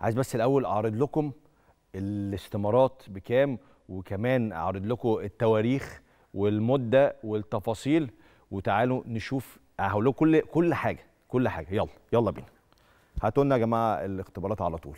عايز بس الاول اعرض لكم الاستمارات بكام وكمان اعرض لكم التواريخ والمده والتفاصيل وتعالوا نشوف هقول لكم كل كل حاجه كل حاجه يلا يلا بينا هاتوا لنا يا جماعه الاختبارات على طول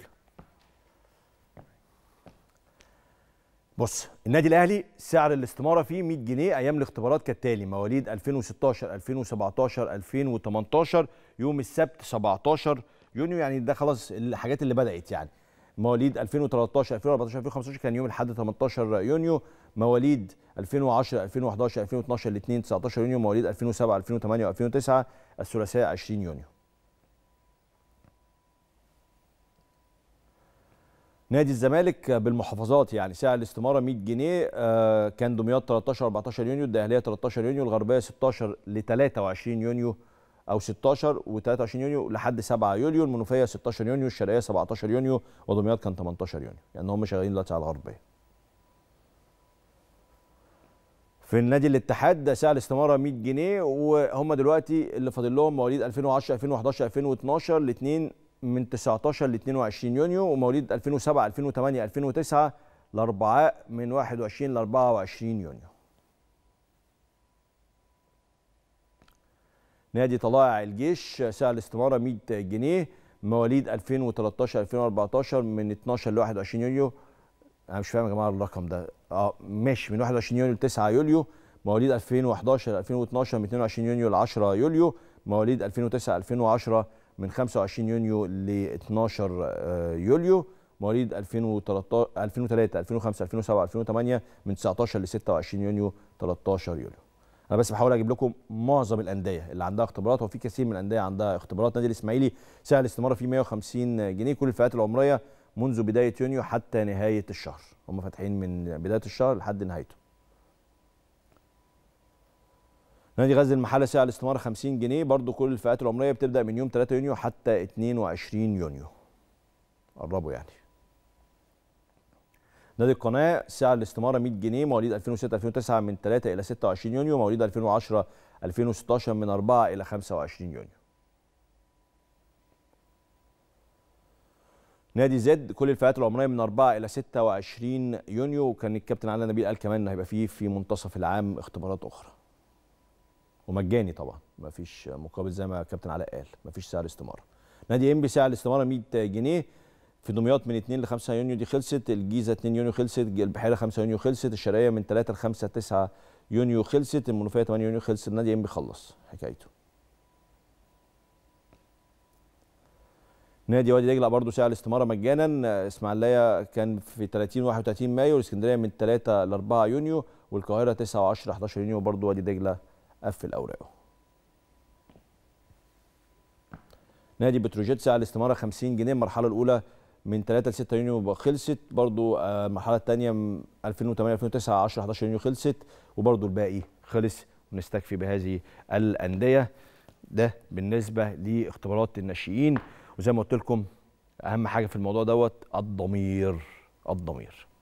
بص النادي الاهلي سعر الاستماره فيه 100 جنيه ايام الاختبارات كالتالي مواليد 2016 2017 2018 يوم السبت 17 يونيو يعني ده خلاص الحاجات اللي بدات يعني مواليد 2013 2014 2015 كان يوم الاحد 18 يونيو مواليد 2010 2011 2012 الاثنين 19 يونيو مواليد 2007 2008 و2009 الثلاثاء 20 يونيو نادي الزمالك بالمحافظات يعني سعر الاستماره 100 جنيه آه، كان دمياط 13 14 يونيو الدهليه 13 يونيو الغربيه 16 ل 23 يونيو او 16 و23 يونيو لحد 7 يوليو المنوفيه 16 يونيو الشرقيه 17 يونيو ودمياط كان 18 يونيو يعني هم شغالين دلوقتي على الغربيه في النادي الاتحاد ده سعر الاستماره 100 جنيه وهم دلوقتي اللي فاضل لهم مواليد 2010 2011 2012 الاثنين من 19 ل 22 يونيو ومواليد 2007 2008 2009 الاربعاء من 21 ل 24 يونيو نادي طلائع الجيش سعر الاستماره 100 جنيه مواليد 2013 2014 من 12 ل 21 يوليو انا مش فاهم يا جماعه الرقم ده اه ماشي من 21 يونيو ل 9 يوليو مواليد 2011 2012 من 22 يونيو ل 10 يوليو مواليد 2009 2010 من 25 يونيو ل 12 آه، يوليو مواليد 2013 2003 2005 2007 2008 من 19 ل 26 يونيو 13 يوليو انا بس بحاول اجيب لكم معظم الانديه اللي عندها اختبارات وفي كثير من الانديه عندها اختبارات نادي الاسماعيلي سعر الاستماره فيه 150 جنيه كل الفئات العمريه منذ بدايه يونيو حتى نهايه الشهر هم فاتحين من بدايه الشهر لحد نهايته نادي غزل المحله سعر الاستماره 50 جنيه برضو كل الفئات العمريه بتبدا من يوم 3 يونيو حتى 22 يونيو قربوا يعني نادي القناه سعر الاستماره 100 جنيه مواليد 2006 2009 من 3 الى 26 يونيو مواليد 2010 2016 من 4 الى 25 يونيو نادي زد كل الفئات العمريه من 4 الى 26 يونيو وكان الكابتن علي نبيل قال كمان هيبقى فيه في منتصف العام اختبارات اخرى ومجاني طبعا مفيش مقابل زي ما الكابتن علاء قال مفيش سعر استماره نادي انبي سعر الاستماره 100 جنيه في دمياط من 2 ل 5 يونيو دي خلصت الجيزه 2 يونيو خلصت البحيره 5 يونيو خلصت الشرقيه من 3 ل 5 9 يونيو خلصت المنوفيه 8 يونيو خلصت النادي ام بيخلص حكايته نادي وادي دجله برضه سعر الاستماره مجانا اسماعيليه كان في 30 31 مايو والاسكندريه من 3 ل 4 يونيو والقاهره 9 و 10 11 يونيو برضه وادي دجله قفل اوراقه نادي بتروجيت سعر الاستماره 50 جنيه المرحله الاولى من 3 ل 6 يونيو خلصت برضو آه، المرحله الثانيه 2008 2009 10 11 يونيو خلصت وبرضو الباقي خلص ونستكفي بهذه الانديه ده بالنسبه لاختبارات الناشئين وزي ما قلت لكم اهم حاجه في الموضوع دوت الضمير الضمير